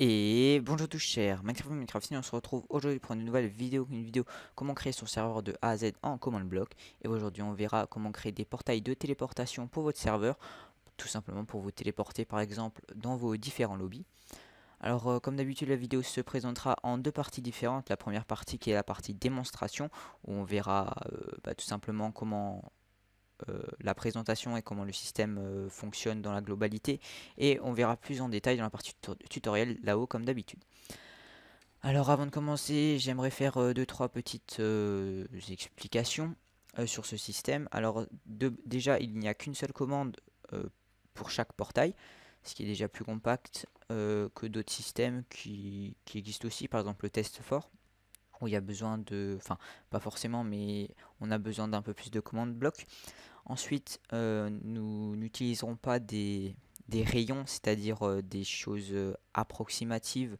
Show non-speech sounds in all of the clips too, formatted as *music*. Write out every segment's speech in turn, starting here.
Et bonjour tout cher, Minecraft Minecraft on se retrouve aujourd'hui pour une nouvelle vidéo, une vidéo comment créer son serveur de A à Z en command block. Et aujourd'hui on verra comment créer des portails de téléportation pour votre serveur, tout simplement pour vous téléporter par exemple dans vos différents lobbies. Alors euh, comme d'habitude la vidéo se présentera en deux parties différentes, la première partie qui est la partie démonstration où on verra euh, bah, tout simplement comment euh, la présentation et comment le système euh, fonctionne dans la globalité et on verra plus en détail dans la partie tutoriel là-haut comme d'habitude. Alors avant de commencer, j'aimerais faire euh, deux trois petites explications sur ce système. Alors déjà, il n'y a qu'une seule commande pour chaque portail, ce qui est déjà plus compact que d'autres systèmes qui, qui existent aussi, par exemple le test fort où il y a besoin de, enfin pas forcément, mais on a besoin d'un peu plus de commandes blocs. Ensuite, euh, nous n'utiliserons pas des, rayons, c'est-à-dire euh, des choses euh, approximatives,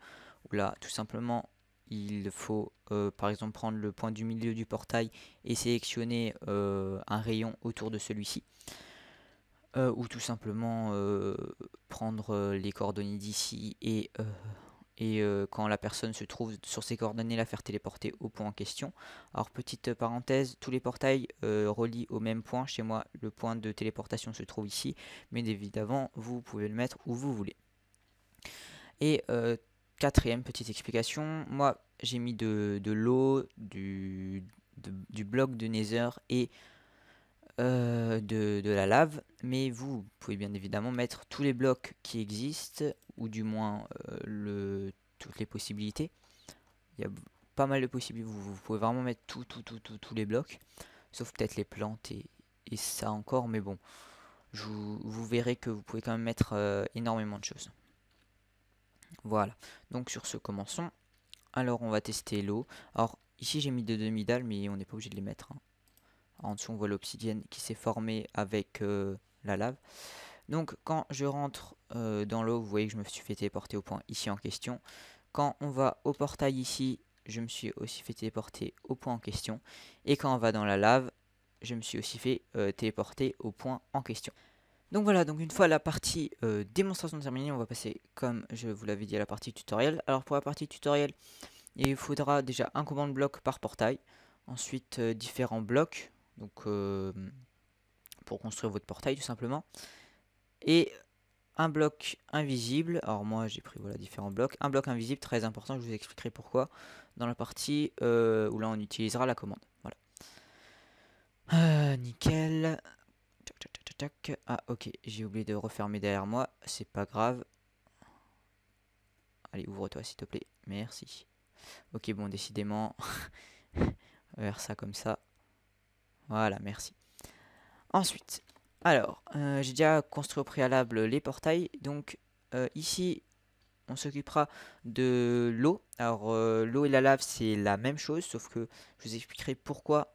ou là, tout simplement, il faut par exemple prendre le point du milieu du portail et sélectionner un rayon autour de celui-ci. ou tout simplement prendre les coordonnées d'ici et et euh, quand la personne se trouve sur ses coordonnées, la faire téléporter au point en question. Alors petite parenthèse, tous les portails euh, relient au même point. Chez moi, le point de téléportation se trouve ici, mais évidemment, vous pouvez le mettre où vous voulez. Et euh, quatrième petite explication, moi j'ai mis de, l'eau, du, bloc de Nether et de la lave mais vous pouvez bien évidemment mettre tous les blocs qui existent, ou du moins euh, le, toutes les possibilités. Il y a pas mal de possibilités, vous, pouvez vraiment mettre tout, tout, tout, tous les blocs, sauf peut-être les plantes et, et, ça encore, mais bon, vous verrez que vous pouvez quand même mettre euh, énormément de choses. Voilà, donc sur ce, commençons. Alors on va tester l'eau. Alors ici j'ai mis des demi-dalles, mais on n'est pas obligé de les mettre. Hein. En dessous on voit l'obsidienne qui s'est formée avec... Euh, la lave. Donc quand je rentre euh, dans l'eau, vous voyez que je me suis fait téléporter au point ici en question. Quand on va au portail ici, je me suis aussi fait téléporter au point en question. Et quand on va dans la lave, je me suis aussi fait euh, téléporter au point en question. Donc voilà, donc une fois la partie euh, démonstration terminée, on va passer, comme je vous l'avais dit, à la partie tutoriel. Alors pour la partie tutoriel, il faudra déjà un commande bloc par portail, ensuite différents blocs, donc pour construire votre portail tout simplement. Et un bloc invisible, alors moi j'ai pris voilà différents blocs, un bloc invisible très important, je vous expliquerai pourquoi dans la partie euh, où là on utilisera la commande. Voilà. Euh, nickel. ah ok, j'ai oublié de refermer derrière moi, c'est pas grave. Allez, ouvre-toi s'il te plaît, merci. Ok, bon, décidément, vers *laughs* ça comme ça. Voilà, merci. Ensuite, alors, euh, j'ai déjà construit au préalable les portails. Donc, euh, ici, on s'occupera de l'eau. Alors, euh, l'eau et la lave, c'est la même chose, sauf que je vous expliquerai pourquoi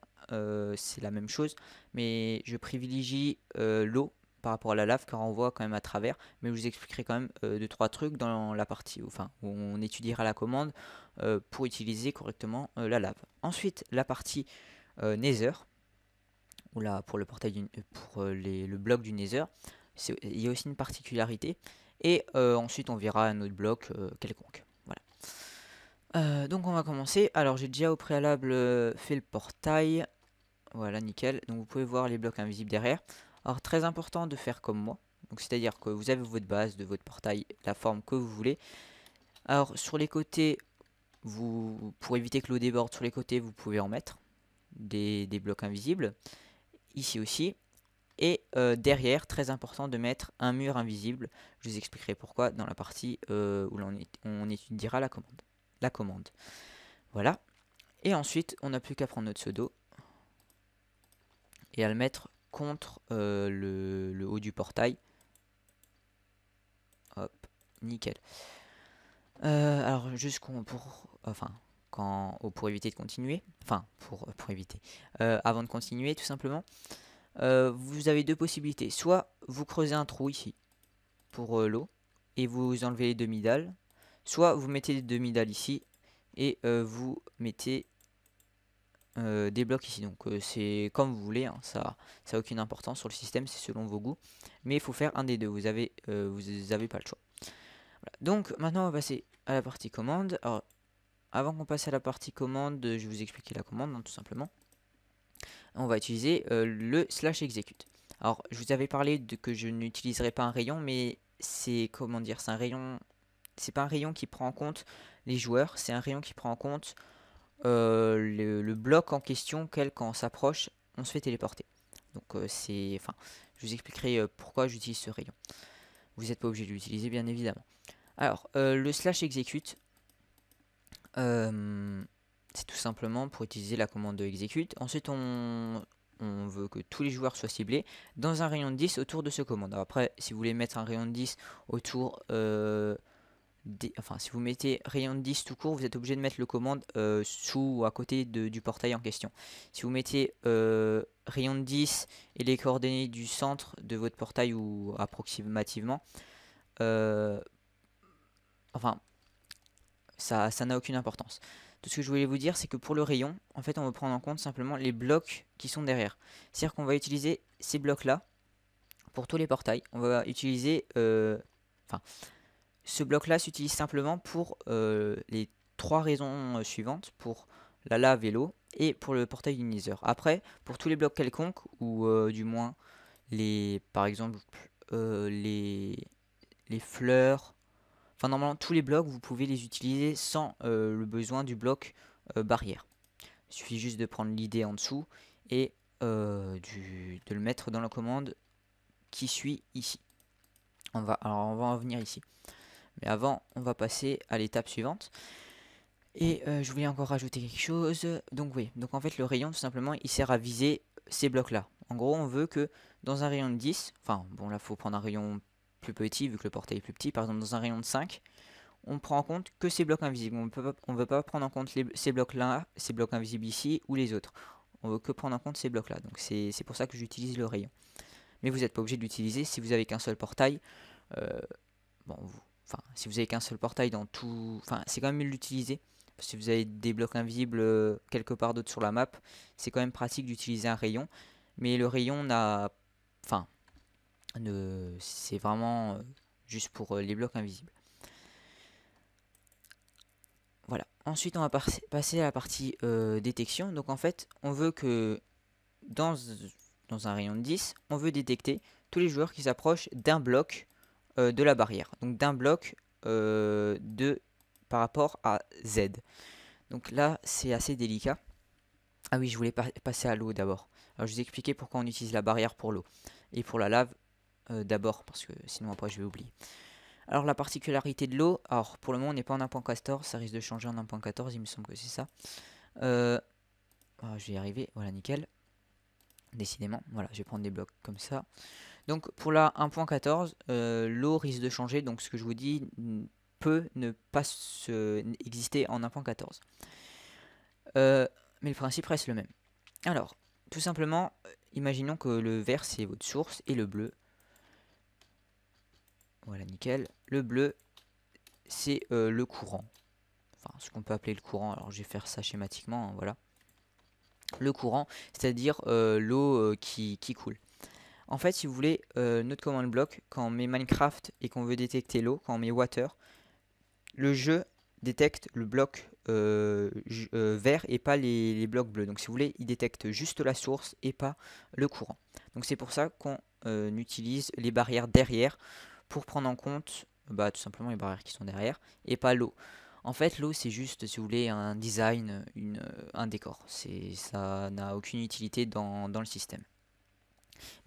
c'est la même chose. Mais je privilégie l'eau par rapport à la lave car on voit quand même à travers mais je vous expliquerai quand même deux trois trucs dans la partie enfin où on étudiera la commande pour utiliser correctement la lave ensuite la partie nether ou pour le portail pour euh, le bloc du Nether. Il y a aussi une particularité. Et euh, ensuite on verra un autre bloc euh, quelconque. donc on va commencer. Alors j'ai déjà au préalable fait le portail. Voilà, nickel. Donc vous pouvez voir les blocs invisibles derrière. Alors très important de faire comme moi. Donc c'est-à-dire que vous avez votre base de votre portail, la forme que vous voulez. Alors sur les côtés, vous, pour éviter que l'eau déborde sur les côtés, vous pouvez en mettre des blocs invisibles ici aussi. Et euh, derrière, très important de mettre un mur invisible. Je vous expliquerai pourquoi dans la partie euh, où on, étudiera la commande. La commande. Voilà. Et ensuite, on n'a plus qu'à prendre notre pseudo et à le mettre contre euh, le, haut du portail. Hop, nickel. alors, juste pour... Enfin, Oh, pour éviter de continuer, enfin pour, éviter, euh, avant de continuer tout simplement, euh, vous avez deux possibilités. Soit vous creusez un trou ici pour euh, l'eau et vous enlevez les demi-dalles, soit vous mettez les demi-dalles ici et vous mettez des blocs ici. Donc c'est comme vous voulez, hein, ça n'a aucune importance sur le système, c'est selon vos goûts, mais il faut faire un des deux, vous n'avez pas le choix. Donc maintenant on va passer à la partie commande. Avant qu'on passe à la partie commande, euh, je vais vous expliquer la commande, hein, tout simplement. On va utiliser euh, le slash execute. Alors, je vous avais parlé de que je n'utiliserai pas un rayon, mais c'est, comment dire, c'est un rayon... C'est pas un rayon qui prend en compte les joueurs, c'est un rayon qui prend en compte euh, le, bloc en question, quel quand on s'approche, on se fait téléporter. Donc c'est, enfin, je vous expliquerai pourquoi j'utilise ce rayon. Vous n'êtes pas obligé de l'utiliser bien évidemment. Alors le slash execute, c'est tout simplement pour utiliser la commande de execute. Ensuite, on, on veut que tous les joueurs soient ciblés dans un rayon de 10 autour de ce commande. après, si vous voulez mettre un rayon de 10 autour... Euh, des, enfin, si vous mettez rayon de 10 tout court, vous êtes obligé de mettre le commande euh, sous ou à côté du portail en question. Si vous mettez euh, rayon de 10 et les coordonnées du centre de votre portail ou approximativement, enfin, ça n'a aucune importance. Tout ce que je voulais vous dire, c'est que pour le rayon, en fait, on va prendre en compte simplement les blocs qui sont derrière. C'est-à-dire qu'on va utiliser ces blocs-là pour tous les portails. On va utiliser... Euh, ce bloc-là s'utilise simplement pour euh, les trois raisons suivantes, pour la lave et et pour le portail uniseur Après, pour tous les blocs quelconques, ou euh, du moins, les, par exemple, les, les fleurs, normalement, tous les blocs, vous pouvez les utiliser sans euh, le besoin du bloc euh, barrière. Il suffit juste de prendre l'idée en dessous et euh, du, de le mettre dans la commande qui suit ici. On va, alors, on va en venir ici. Mais avant, on va passer à l'étape suivante. Et je voulais encore rajouter quelque chose. Donc oui, donc en fait le rayon tout simplement il sert à viser ces blocs là. En gros on veut que dans un rayon de 10, enfin bon là faut prendre un rayon plus petit, vu que le portail est plus petit, par exemple dans un rayon de 5, on prend en compte que ces blocs invisibles. On ne veut pas prendre en compte ces blocs-là, ces blocs invisibles ici ou les autres. On veut que prendre en compte ces blocs-là. Donc c'est pour ça que j'utilise le rayon. Mais vous n'êtes pas obligé d'utiliser si vous avez qu'un seul portail. Euh, bon, enfin, si vous avez qu'un seul portail dans tout... Enfin, c'est quand même mieux d'utiliser. l'utiliser. Si vous avez des blocs invisibles euh, quelque part d'autre sur la map, c'est quand même pratique d'utiliser un rayon. Mais le rayon n'a... Enfin, c'est vraiment euh, juste pour euh, les blocs invisibles. Voilà. Ensuite, on va passer à la partie euh, détection. Donc, en fait, on veut que dans, dans un rayon de 10, on veut détecter tous les joueurs qui s'approchent d'un bloc de la barrière. Donc, d'un bloc de par rapport à Z. Donc là, c'est assez délicat. Ah oui, je voulais passer à l'eau d'abord. Alors, je vous ai pourquoi on utilise la barrière pour l'eau. Et pour la lave, euh, d'abord, parce que sinon après je vais oublier. Alors la particularité de l'eau, alors pour le moment on n'est pas en 1.14, ça risque de changer en 1.14, il me semble que c'est ça. Euh, ah, je vais y arriver, voilà nickel. Décidément, voilà, je vais prendre des blocs comme ça. Donc pour la 1.14, euh, l'eau risque de changer, donc ce que je vous dis peut ne pas exister en 1.14. Euh, mais le principe reste le même. Alors, tout simplement, euh, imaginons que le vert c'est votre source et le bleu voilà, nickel. Le bleu, c'est euh, le courant. Enfin, ce qu'on peut appeler le courant. Alors, je vais faire ça schématiquement, hein, voilà. Le courant, c'est-à-dire euh, l'eau euh, qui, coule. En fait, si vous voulez, notre commande bloc, quand on met Minecraft et qu'on veut détecter l'eau, quand on met water, le jeu détecte le bloc vert et pas les, blocs bleus. Donc si vous voulez, il détecte juste la source et pas le courant. Donc c'est pour ça qu'on utilise les barrières derrière pour prendre en compte bah, tout simplement les barrières qui sont derrière et pas l'eau. En fait, l'eau, c'est juste, si vous voulez, un design, une, un décor. Ça n'a aucune utilité dans, le système.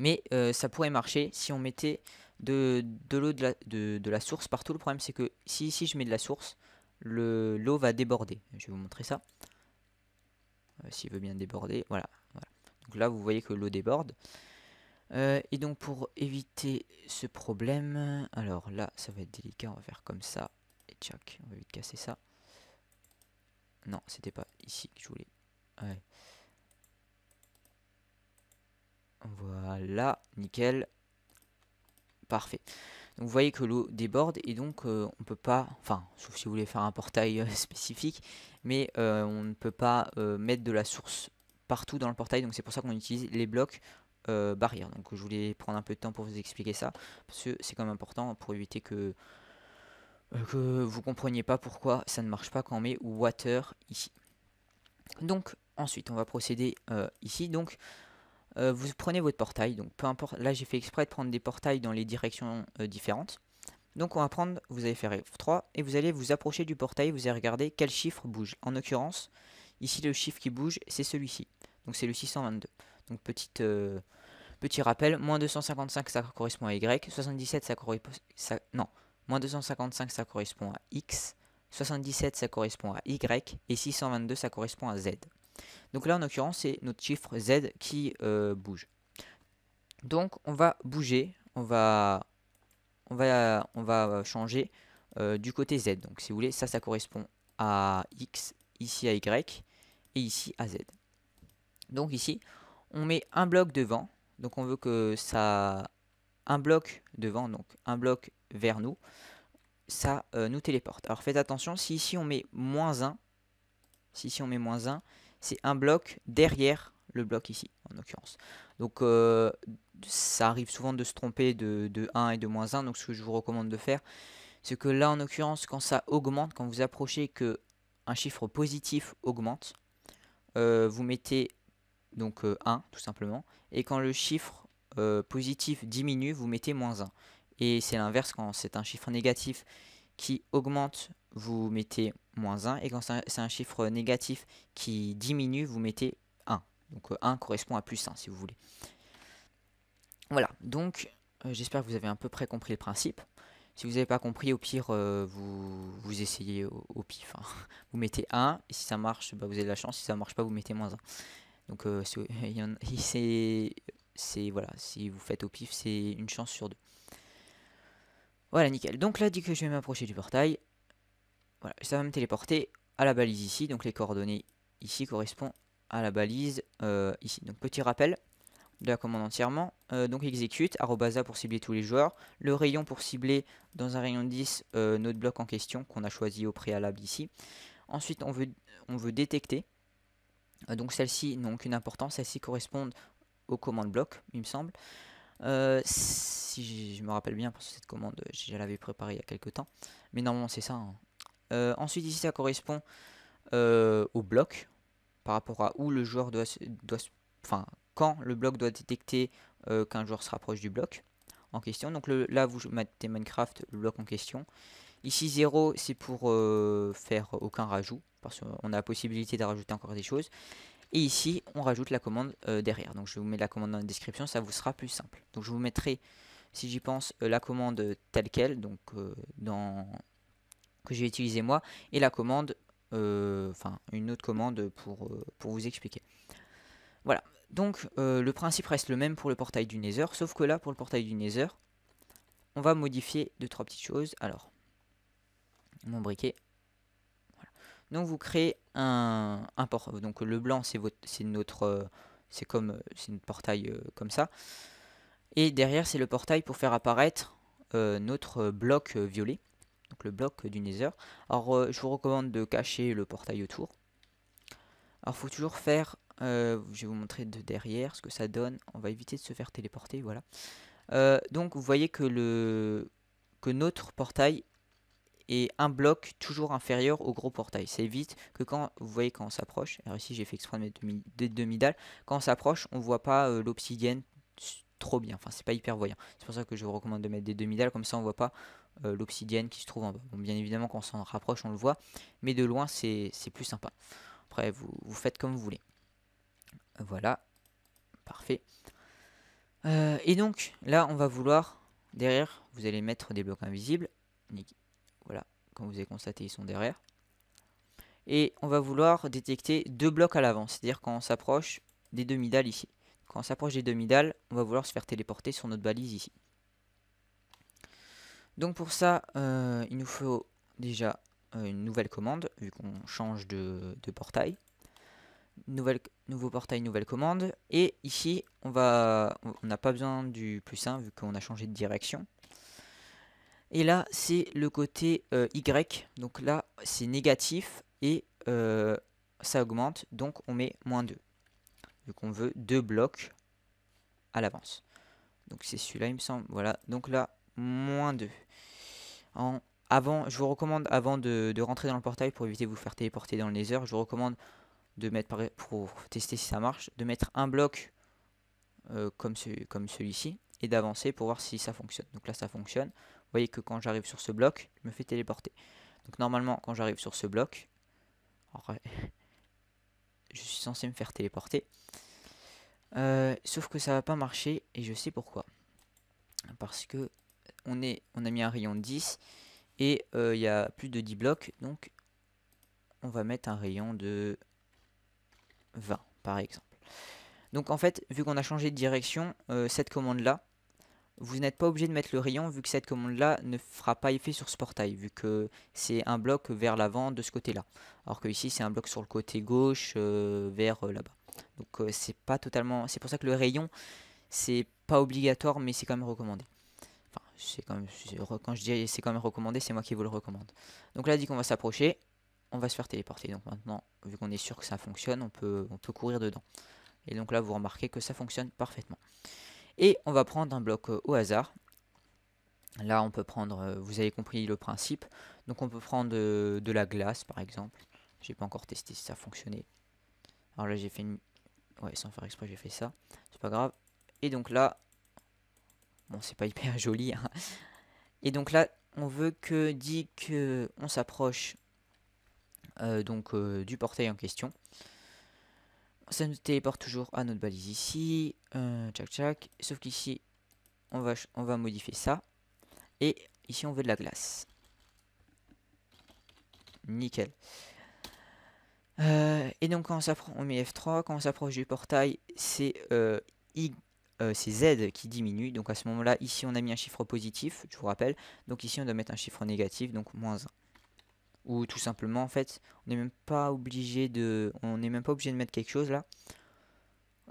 Mais euh, ça pourrait marcher si on mettait de, de l'eau de, la, source partout. Le problème, c'est que si ici je mets de la source, l'eau va déborder. Je vais vous montrer ça. Euh, s'il veut bien déborder, voilà. voilà. Donc là, vous voyez que l'eau déborde. Euh, et donc pour éviter ce problème, alors là ça va être délicat, on va faire comme ça, et tchac, on va vite casser ça. Non, c'était pas ici que je voulais. Voilà, nickel. Parfait. Donc vous voyez que l'eau déborde et donc euh, on peut pas, enfin sauf si vous voulez faire un portail euh, *laughs* spécifique, mais on ne peut pas mettre de la source partout dans le portail, donc c'est pour ça qu'on utilise les blocs euh, barrière. Donc je voulais prendre un peu de temps pour vous expliquer ça, parce que c'est quand même important pour éviter que, euh, que vous compreniez pas pourquoi ça ne marche pas quand on met water ici. Donc ensuite on va procéder euh, ici. Donc vous prenez votre portail, donc peu importe, là j'ai fait exprès de prendre des portails dans les directions différentes. Donc on va prendre, vous allez faire F3 et vous allez vous approcher du portail, vous allez regarder quel chiffre bouge. En l'occurrence, ici le chiffre qui bouge c'est celui-ci, donc c'est le 622. Donc euh, petit rappel, moins 255 ça correspond à Y, 77 ça correspond... Ça, non, 255 ça correspond à X, 77 ça correspond à Y, et 622 ça correspond à Z. Donc là en l'occurrence c'est notre chiffre Z qui euh, bouge. Donc on va bouger, on va, on va, on va euh, changer du côté Z. Donc si vous voulez ça ça correspond à X, ici à Y, et ici à Z. Donc ici, on met un bloc devant, donc on veut que ça... Un bloc devant, donc un bloc vers nous, ça euh, nous téléporte. Alors faites attention, si ici on met moins 1, si ici on met moins 1, c'est un bloc derrière le bloc ici, en l'occurrence. Donc euh, ça arrive souvent de se tromper de, 1 et de moins 1, donc ce que je vous recommande de faire, c'est que là en l'occurrence, quand ça augmente, quand vous approchez que un chiffre positif augmente, euh, vous mettez donc 1 euh, tout simplement. Et quand le chiffre euh, positif diminue, vous mettez moins 1. Et c'est l'inverse, quand c'est un chiffre négatif qui augmente, vous mettez moins 1. Et quand c'est un chiffre négatif qui diminue, vous mettez 1. Donc 1 euh, correspond à plus 1 si vous voulez. Voilà, donc j'espère que vous avez à peu près compris le principe. Si vous n'avez pas compris, au pire, vous, vous essayez au, pif. Hein. *laughs* Vous mettez 1, et si ça marche, bah, vous avez de la chance. Si ça ne marche pas, vous mettez moins 1. Donc c'est voilà, si vous faites au pif, c'est une chance sur deux. Voilà, nickel. Donc là, dit que je vais m'approcher du portail. Voilà, ça va me téléporter à la balise ici. Donc les coordonnées ici correspondent à la balise euh, ici. Donc petit rappel de la commande entièrement. Euh, donc exécute, arrobasa pour cibler tous les joueurs. Le rayon pour cibler dans un rayon de euh, 10 notre bloc en question qu'on a choisi au préalable ici. Ensuite, on veut, on veut détecter. Euh, donc celles-ci n'ont aucune importance, celles-ci correspondent aux commandes bloc, il me semble. Euh, si je me rappelle bien, parce que cette commande, euh, je l'avais préparée il y a quelques temps. Mais normalement, c'est ça. Hein. ensuite, ici, ça correspond au bloc, par rapport à où le joueur doit... doit enfin, quand le bloc doit détecter qu'un joueur se rapproche du bloc en question. Donc là, vous mettez Minecraft, le bloc en question. Ici, 0, c'est pour faire aucun rajout. On a la possibilité de rajouter encore des choses. Et ici, on rajoute la commande euh, derrière. Donc je vous mets la commande dans la description, ça vous sera plus simple. Donc je vous mettrai, si j'y pense, euh, la commande telle qu'elle, donc euh, dans que j'ai utilisé moi, et la commande, enfin une autre commande pour, pour vous expliquer. Voilà, donc le principe reste le même pour le portail du Nether, sauf que là, pour le portail du Nether, on va modifier deux, trois petites choses. Alors, mon briquet, donc vous créez un, euh, Donc le blanc, c'est notre, euh, c'est comme, euh, c'est notre portail comme ça. Et derrière, c'est le portail pour faire apparaître notre bloc violet, donc le bloc du Nether. Alors je vous recommande de cacher le portail autour. Alors faut toujours faire, je vais vous montrer de derrière ce que ça donne. On va éviter de se faire téléporter, voilà. donc vous voyez que le que notre portail et un bloc toujours inférieur au gros portail. Ça évite que quand vous voyez quand on s'approche, alors ici j'ai fait exprès de mettre des demi-dalles, quand on s'approche on voit pas euh, l'obsidienne trop bien, enfin c'est pas hyper voyant. C'est pour ça que je vous recommande de mettre des demi-dalles, comme ça on voit pas euh, l'obsidienne qui se trouve en bas. bien évidemment quand on s'en rapproche on le voit, mais de loin c'est plus sympa. Après vous, faites comme vous voulez. Voilà, parfait. Euh, et donc là on va vouloir, derrière vous allez mettre des blocs invisibles, voilà, comme vous avez constaté, ils sont derrière. Et on va vouloir détecter deux blocs à l'avant, c'est-à-dire quand on s'approche des demi-dalles ici. Quand on s'approche des demi-dalles, on va vouloir se faire téléporter sur notre balise ici. Donc pour ça, euh, il nous faut déjà euh, une nouvelle commande, vu qu'on change de, portail. nouveau portail, nouvelle commande. Et ici, on on n'a pas besoin du plus 1, vu qu'on a changé de direction. Et là, c'est le côté euh, Y. Donc là, c'est négatif et euh, ça augmente. Donc on met moins 2. Vu qu'on veut deux blocs à l'avance. Donc c'est celui-là, il me semble. Voilà. Donc là, moins 2. En avant, je vous recommande, avant de, rentrer dans le portail pour éviter de vous faire téléporter dans le laser, je vous recommande de mettre, pour tester si ça marche, de mettre un bloc euh, comme celui-ci et d'avancer pour voir si ça fonctionne. Donc là, ça fonctionne voyez que quand j'arrive sur ce bloc, je me fais téléporter. Donc normalement, quand j'arrive sur ce bloc, *laughs* je suis censé me faire téléporter. Euh, sauf que ça va pas marcher et je sais pourquoi. Parce que on, est, on a mis un rayon de 10 et euh, il y a plus de 10 blocs. Donc on va mettre un rayon de 20 par exemple. Donc en fait, vu qu'on a changé de direction, euh, cette commande là, vous n'êtes pas obligé de mettre le rayon vu que cette commande-là ne fera pas effet sur ce portail, vu que c'est un bloc vers l'avant de ce côté-là. Alors que ici, c'est un bloc sur le côté gauche euh, vers euh, là-bas. Donc euh, c'est pas totalement... C'est pour ça que le rayon, c'est pas obligatoire, mais c'est quand même recommandé. Enfin, c'est quand même... Quand je dis c'est quand même recommandé, c'est moi qui vous le recommande. Donc là, dit qu'on va s'approcher, on va se faire téléporter. Donc maintenant, vu qu'on est sûr que ça fonctionne, on peut, on peut courir dedans. Et donc là, vous remarquez que ça fonctionne parfaitement. Et on va prendre un bloc euh, au hasard. Là, on peut prendre, euh, vous avez compris le principe. Donc on peut prendre euh, de, la glace, par exemple. J'ai pas encore testé si ça fonctionnait. Alors là, j'ai fait une... Ouais, sans faire exprès, j'ai fait ça. C'est pas grave. Et donc là... Bon, c'est pas *laughs* hyper joli. Hein. Et donc là, on veut que dit qu'on s'approche donc du portail en question ça nous téléporte toujours à notre balise ici. Euh, tchac Sauf qu'ici, on va, on va modifier ça. Et ici, on veut de la glace. Nickel. Euh, et donc, quand on s'approche, on met F3. Quand on s'approche du portail, euh, euh, c'est Z qui diminue. Donc, à ce moment-là, ici, on a mis un chiffre positif, je vous rappelle. Donc, ici, on doit mettre un chiffre négatif, donc moins 1 ou tout simplement en fait on n'est même pas obligé de on n'est même pas obligé de mettre quelque chose là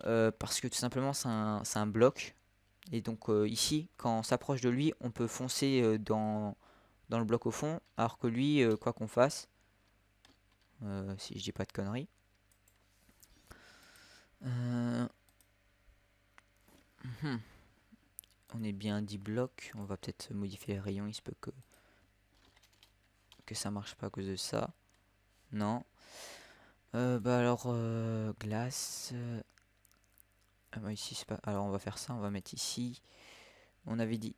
euh, parce que tout simplement c'est un, un, bloc et donc euh, ici quand on s'approche de lui on peut foncer euh, dans, dans le bloc au fond alors que lui quoi qu'on fasse si je dis pas de conneries hum, hum, on est bien 10 blocs on va peut-être modifier les rayons il se peut que que ça marche pas à cause de ça. Non. Euh, bah alors, euh, glace. Euh, ah bah ici, c'est pas... Alors on va faire ça, on va mettre ici. On avait dit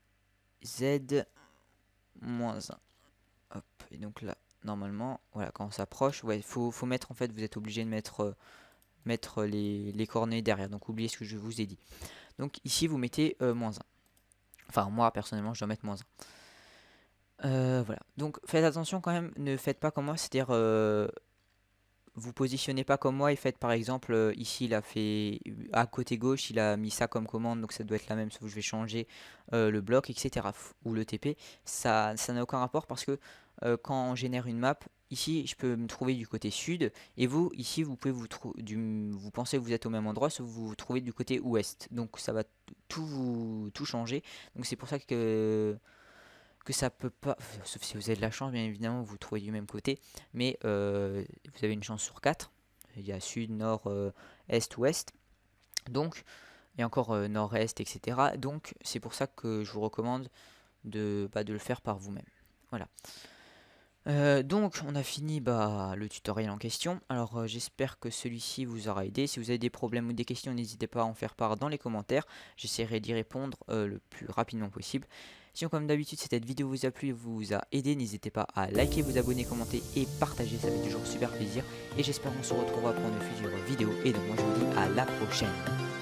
Z moins 1. Hop, et donc là, normalement, voilà, quand on s'approche, ouais, faut, faut mettre, en fait, vous êtes obligé de mettre, mettre les, les, cornets derrière. Donc oubliez ce que je vous ai dit. Donc ici, vous mettez moins 1. Enfin, moi, personnellement, je dois mettre moins 1. Euh, voilà. Donc faites attention quand même, ne faites pas comme moi, c'est-à-dire euh, vous positionnez pas comme moi et faites par exemple euh, ici il a fait à côté gauche il a mis ça comme commande donc ça doit être la même sauf que je vais changer le bloc etc ou le TP ça n'a aucun rapport parce que quand on génère une map ici je peux me trouver du côté sud et vous ici vous pouvez vous du, vous pensez que vous êtes au même endroit si vous vous trouvez du côté ouest donc ça va tout tout changer donc c'est pour ça que ça peut pas, sauf si vous avez de la chance, bien évidemment, vous trouvez du même côté, mais euh, vous avez une chance sur 4. Il y a sud, nord, euh, est, ouest. Donc, euh, et encore nord-est, etc. Donc, c'est pour ça que je vous recommande de, pas bah, de le faire par vous-même. Voilà. donc on a fini bah, le tutoriel en question, alors j'espère que celui-ci vous aura aidé, si vous avez des problèmes ou des questions n'hésitez pas à en faire part dans les commentaires, j'essaierai d'y répondre le plus rapidement possible comme d'habitude cette vidéo vous a plu et vous a aidé, n'hésitez pas à liker, vous abonner, commenter et partager, ça fait toujours super plaisir. Et j'espère qu'on se retrouvera pour une future vidéo. Et donc moi je vous dis à la prochaine.